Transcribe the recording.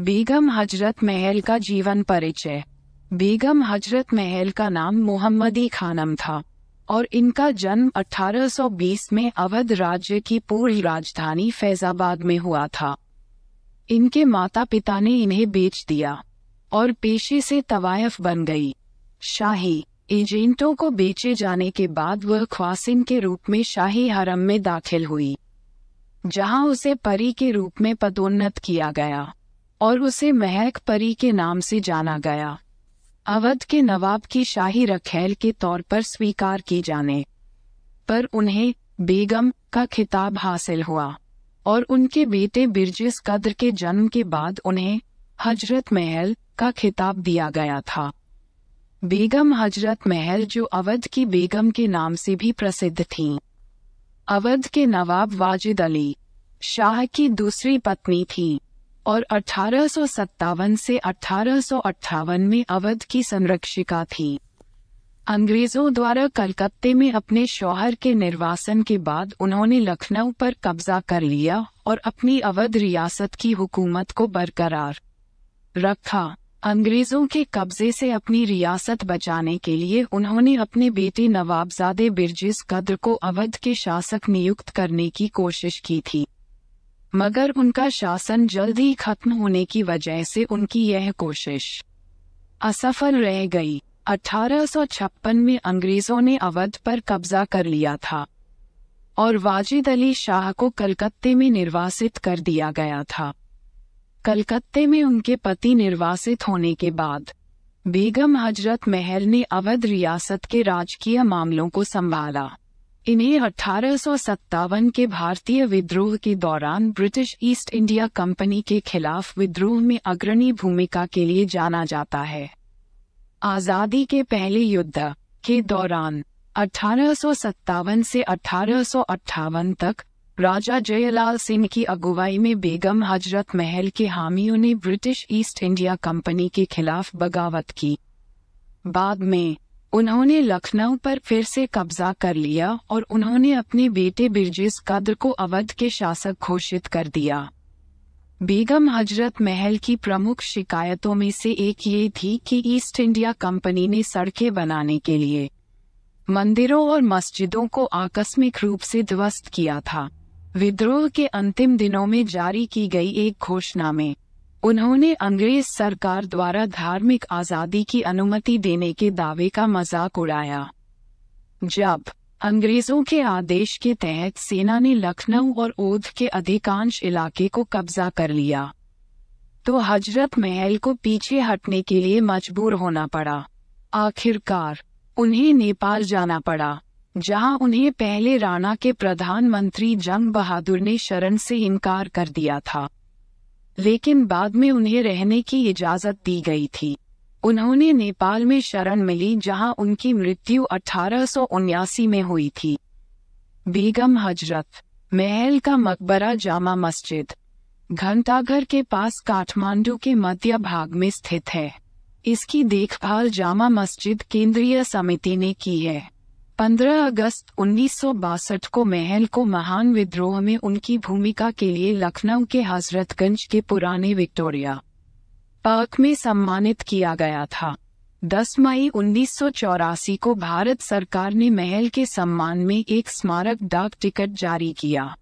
बेगम हजरत महल का जीवन परिचय बेगम हजरत महल का नाम मोहम्मदी खानम था और इनका जन्म 1820 में अवध राज्य की पूर्व राजधानी फैजाबाद में हुआ था इनके माता पिता ने इन्हें बेच दिया और पेशे से तवायफ बन गई शाही एजेंटों को बेचे जाने के बाद वह ख्वासिन के रूप में शाही हरम में दाखिल हुई जहां उसे परी के रूप में पदोन्नत किया गया और उसे महक परी के नाम से जाना गया अवध के नवाब की शाही रखेल के तौर पर स्वीकार की जाने पर उन्हें बेगम का खिताब हासिल हुआ और उनके बेटे बिरजिस कद्र के जन्म के बाद उन्हें हजरत महल का खिताब दिया गया था बेगम हजरत महल जो अवध की बेगम के नाम से भी प्रसिद्ध थीं, अवध के नवाब वाजिद अली शाह की दूसरी पत्नी थी और अठारह से अठारह में अवध की संरक्षिका थी अंग्रेजों द्वारा कलकत्ते में अपने शौहर के निर्वासन के बाद उन्होंने लखनऊ पर कब्जा कर लिया और अपनी अवध रियासत की हुकूमत को बरकरार रखा अंग्रेजों के कब्जे से अपनी रियासत बचाने के लिए उन्होंने अपने बेटे नवाबजादे बिरजिस कद्र को अवध के शासक नियुक्त करने की कोशिश की थी मगर उनका शासन जल्द ही खत्म होने की वजह से उनकी यह कोशिश असफल रह गई अठारह में अंग्रेजों ने अवध पर कब्जा कर लिया था और वाजिद अली शाह को कलकत्ते में निर्वासित कर दिया गया था कलकत्ते में उनके पति निर्वासित होने के बाद बेगम हजरत महल ने अवध रियासत के राजकीय मामलों को संभाला इन्हें अठारह के भारतीय विद्रोह के दौरान ब्रिटिश ईस्ट इंडिया कंपनी के खिलाफ विद्रोह में अग्रणी भूमिका के लिए जाना जाता है आज़ादी के पहले युद्ध के दौरान अठारह से अठारह तक राजा जयलाल सिंह की अगुवाई में बेगम हजरत महल के हामियों ने ब्रिटिश ईस्ट इंडिया कंपनी के खिलाफ बगावत की बाद में उन्होंने लखनऊ पर फिर से कब्जा कर लिया और उन्होंने अपने बेटे बिरजिस कद्र को अवध के शासक घोषित कर दिया बेगम हजरत महल की प्रमुख शिकायतों में से एक ये थी कि ईस्ट इंडिया कंपनी ने सड़कें बनाने के लिए मंदिरों और मस्जिदों को आकस्मिक रूप से ध्वस्त किया था विद्रोह के अंतिम दिनों में जारी की गई एक घोषणा में उन्होंने अंग्रेज सरकार द्वारा धार्मिक आज़ादी की अनुमति देने के दावे का मजाक उड़ाया जब अंग्रेजों के आदेश के तहत सेना ने लखनऊ और ओध के अधिकांश इलाके को कब्जा कर लिया तो हजरत महल को पीछे हटने के लिए मजबूर होना पड़ा आखिरकार उन्हें नेपाल जाना पड़ा जहां उन्हें पहले राणा के प्रधानमंत्री जंग बहादुर ने शरण से इनकार कर दिया था लेकिन बाद में उन्हें रहने की इजाज़त दी गई थी उन्होंने नेपाल में शरण मिली जहां उनकी मृत्यु अठारह में हुई थी बेगम हजरत महल का मकबरा जामा मस्जिद घंटाघर के पास काठमांडू के मध्य भाग में स्थित है इसकी देखभाल जामा मस्जिद केंद्रीय समिति ने की है 15 अगस्त उन्नीस को महल को महान विद्रोह में उनकी भूमिका के लिए लखनऊ के हजरतगंज के पुराने विक्टोरिया पार्क में सम्मानित किया गया था 10 मई उन्नीस को भारत सरकार ने महल के सम्मान में एक स्मारक डाक टिकट जारी किया